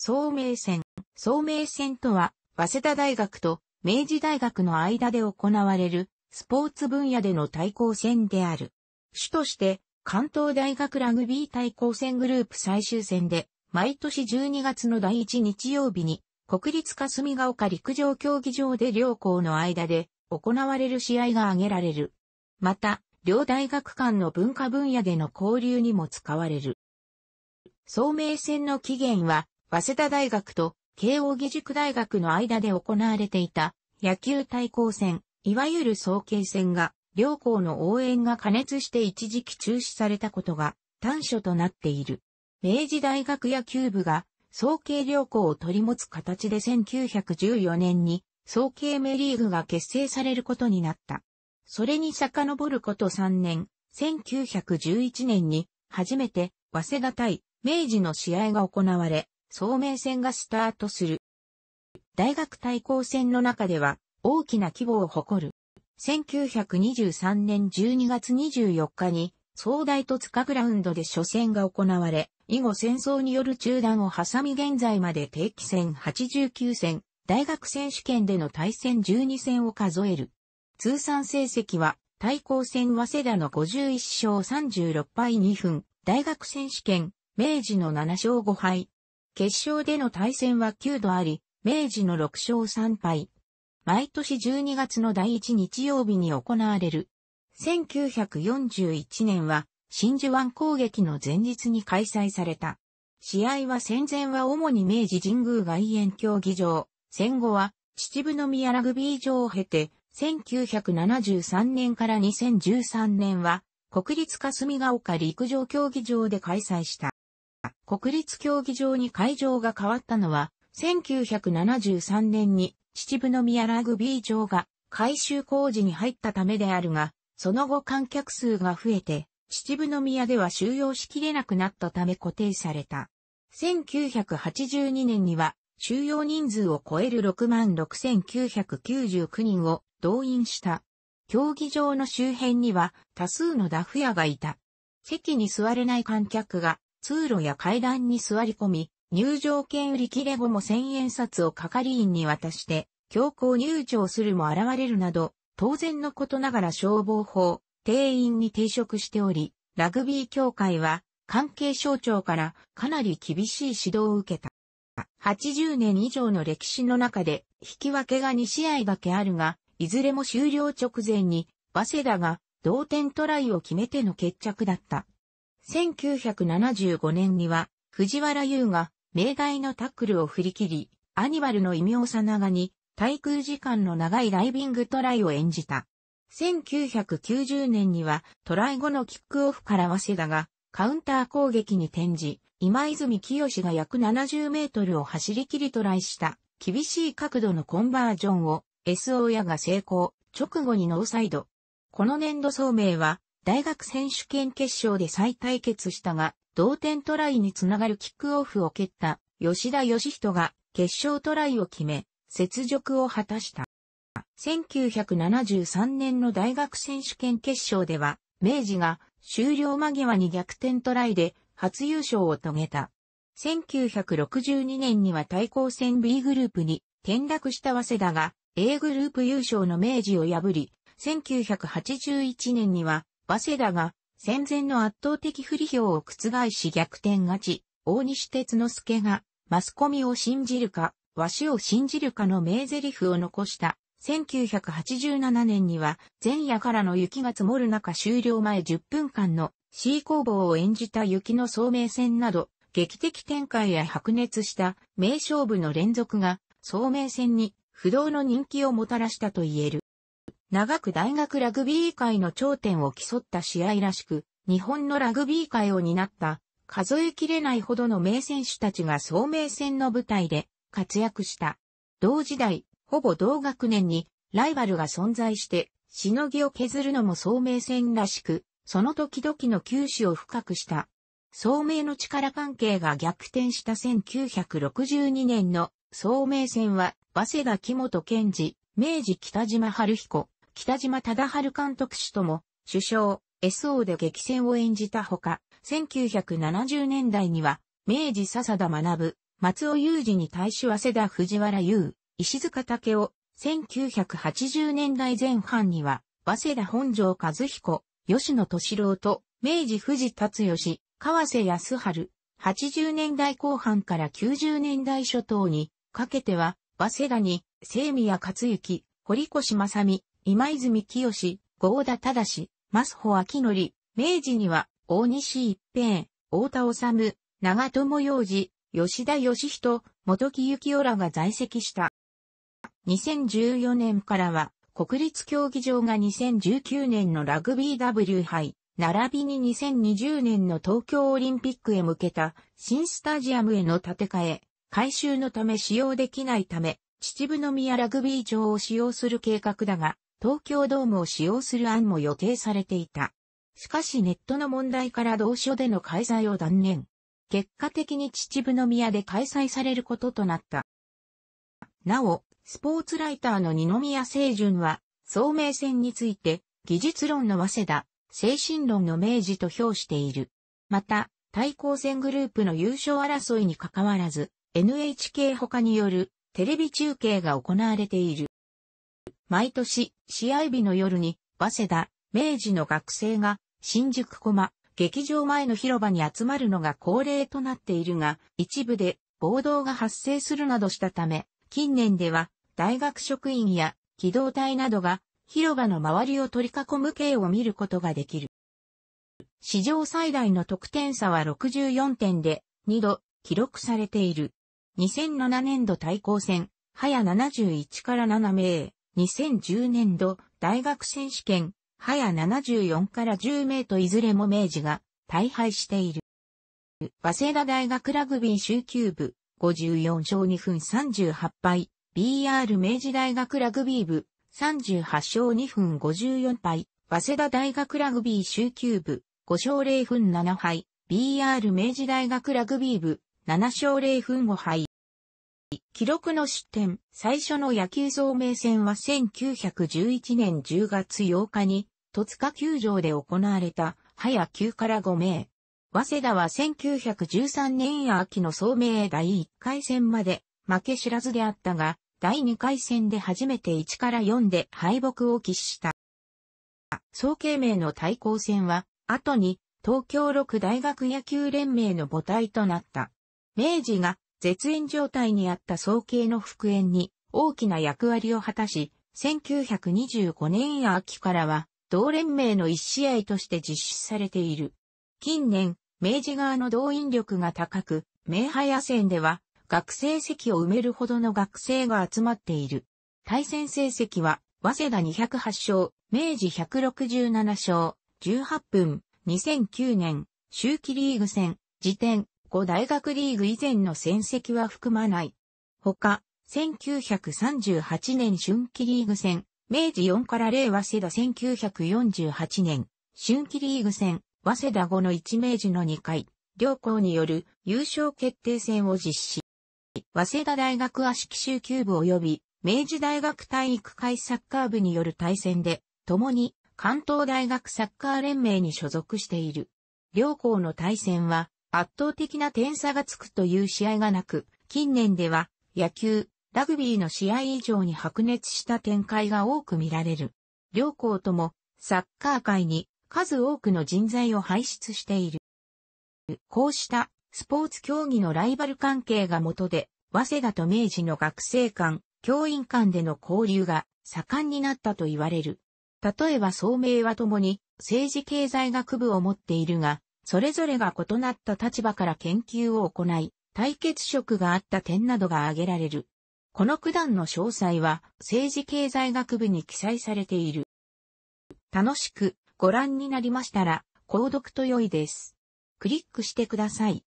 聡明戦。聡明戦とは、早稲田大学と明治大学の間で行われるスポーツ分野での対抗戦である。主として、関東大学ラグビー対抗戦グループ最終戦で、毎年12月の第1日曜日に、国立霞ヶ丘陸上競技場で両校の間で行われる試合が挙げられる。また、両大学間の文化分野での交流にも使われる。聡明戦の起源は、早稲田大学と慶応義塾大学の間で行われていた野球対抗戦、いわゆる総慶戦が、両校の応援が加熱して一時期中止されたことが短所となっている。明治大学野球部が総慶両校を取り持つ形で1914年に総慶メリーグが結成されることになった。それに遡ること3年、1911年に初めて早稲田対明治の試合が行われ、聡明戦がスタートする。大学対抗戦の中では大きな規模を誇る。1923年12月24日に総大と塚グラウンドで初戦が行われ、以後戦争による中断を挟み現在まで定期戦89戦、大学選手権での対戦12戦を数える。通算成績は、対抗戦早稲田の51勝36敗2分、大学選手権、明治の7勝5敗、決勝での対戦は9度あり、明治の6勝3敗。毎年12月の第1日曜日に行われる。1941年は真珠湾攻撃の前日に開催された。試合は戦前は主に明治神宮外苑競技場、戦後は秩父宮ラグビー場を経て、1973年から2013年は国立霞ヶ丘陸上競技場で開催した。国立競技場に会場が変わったのは、1973年に秩父宮ラグビー場が改修工事に入ったためであるが、その後観客数が増えて、秩父宮では収容しきれなくなったため固定された。1982年には収容人数を超える66,999人を動員した。競技場の周辺には多数のダフ屋がいた。席に座れない観客が通路や階段に座り込み、入場券売り切れ後も千円札を係員に渡して、強行入場するも現れるなど、当然のことながら消防法、定員に抵触しており、ラグビー協会は関係省庁からかなり厳しい指導を受けた。80年以上の歴史の中で引き分けが2試合だけあるが、いずれも終了直前に、早稲田が同点トライを決めての決着だった。1975年には、藤原優が、命題のタックルを振り切り、アニマルの異名さながに、滞空時間の長いライビングトライを演じた。1990年には、トライ後のキックオフから早稲田が、カウンター攻撃に転じ、今泉清が約70メートルを走り切りトライした、厳しい角度のコンバージョンを、SO が成功、直後にノーサイド。この年度総名は、大学選手権決勝で再対決したが、同点トライにつながるキックオフを蹴った吉田義人が決勝トライを決め、雪辱を果たした。1973年の大学選手権決勝では、明治が終了間際に逆転トライで初優勝を遂げた。1962年には対抗戦 B グループに転落した早稲田が A グループ優勝の明治を破り、1981年には早稲田が戦前の圧倒的不利票を覆し逆転勝ち、大西哲之助がマスコミを信じるか、わしを信じるかの名台詞を残した。1987年には前夜からの雪が積もる中終了前10分間の C 工房を演じた雪の聡明戦など劇的展開や白熱した名勝負の連続が聡明戦に不動の人気をもたらしたと言える。長く大学ラグビー界の頂点を競った試合らしく、日本のラグビー界を担った数えきれないほどの名選手たちが聡明戦の舞台で活躍した。同時代、ほぼ同学年にライバルが存在して、しのぎを削るのも聡明戦らしく、その時々の球種を深くした。聡明の力関係が逆転した1962年の聡明戦は、早稲田木本健治、明治北島春彦、北島忠春監督氏とも、首相、SO で激戦を演じたほか、1970年代には、明治笹田学、松尾雄二に対し早稲田藤原優、石塚武雄、1980年代前半には、早稲田本城和彦、吉野敏郎と、明治藤達義、川瀬康春、80年代後半から90年代初頭に、かけては、早稲田に、清宮克幸、堀越正美、今泉清、合田忠、増穂明則、明治には、大西一平、大田治、長友洋二、吉田義人、元木幸夫らが在籍した。2014年からは、国立競技場が2019年のラグビー W 杯、並びに2020年の東京オリンピックへ向けた新スタジアムへの建て替え、改修のため使用できないため、秩父宮ラグビー場を使用する計画だが、東京ドームを使用する案も予定されていた。しかしネットの問題から同所での開催を断念。結果的に秩父宮で開催されることとなった。なお、スポーツライターの二宮清純は、聡明戦について、技術論の早稲田、精神論の明治と評している。また、対抗戦グループの優勝争いに関わらず、NHK 他によるテレビ中継が行われている。毎年、試合日の夜に、早稲田、明治の学生が、新宿駒、劇場前の広場に集まるのが恒例となっているが、一部で暴動が発生するなどしたため、近年では大学職員や機動隊などが広場の周りを取り囲む刑を見ることができる。史上最大の得点差は64点で2度記録されている。2007年度対抗戦、早71から7名。2010年度大学選手権、早74から10名といずれも明治が大敗している。早稲田大学ラグビー週球部、54勝2分38敗、BR 明治大学ラグビー部、38勝2分54敗、早稲田大学ラグビー週球部、5勝0分7敗、BR 明治大学ラグビー部、7勝0分5敗。記録の出点、最初の野球総名戦は1911年10月8日に、戸塚球場で行われた、早9から5名。早稲田は1913年秋の総名第1回戦まで負け知らずであったが、第2回戦で初めて1から4で敗北を喫した。総慶名の対抗戦は、後に東京六大学野球連盟の母体となった。明治が絶縁状態にあった総計の復縁に大きな役割を果たし、1925年秋からは、同連盟の一試合として実施されている。近年、明治側の動員力が高く、明派野戦では、学生席を埋めるほどの学生が集まっている。対戦成績は、早稲田208勝、明治167勝、18分、2009年、秋季リーグ戦、時点、後大学リーグ以前の戦績は含まない。他、1938年春季リーグ戦、明治4から令和世田1948年、春季リーグ戦、早稲田5の1明治の2回、両校による優勝決定戦を実施。早稲田大学足奇州球部及び明治大学体育会サッカー部による対戦で、共に関東大学サッカー連盟に所属している。両校の対戦は圧倒的な点差がつくという試合がなく、近年では野球、ラグビーの試合以上に白熱した展開が多く見られる。両校ともサッカー界に数多くの人材を輩出している。こうしたスポーツ競技のライバル関係がもとで、早稲田と明治の学生間、教員間での交流が盛んになったと言われる。例えば総明はともに政治経済学部を持っているが、それぞれが異なった立場から研究を行い、対決色があった点などが挙げられる。この九段の詳細は政治経済学部に記載されている。楽しくご覧になりましたら、購読と良いです。クリックしてください。